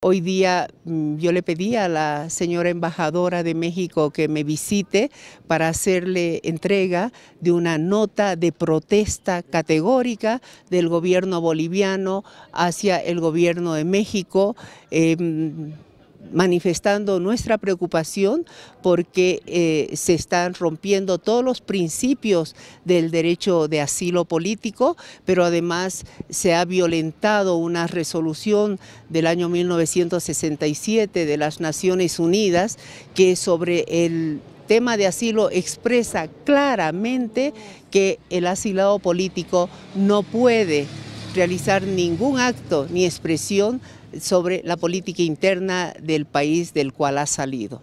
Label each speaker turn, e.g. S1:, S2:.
S1: Hoy día mm, yo le pedí a la señora embajadora de México que me visite para hacerle entrega de una nota de protesta categórica del gobierno boliviano hacia el gobierno de México. Em, manifestando nuestra preocupación porque eh, se están rompiendo todos los principios del derecho de asilo político, pero además se ha violentado una resolución del año 1967 de las Naciones Unidas que sobre el tema de asilo expresa claramente que el asilado político no puede realizar ningún acto ni expresión sobre la política interna del país del cual ha salido.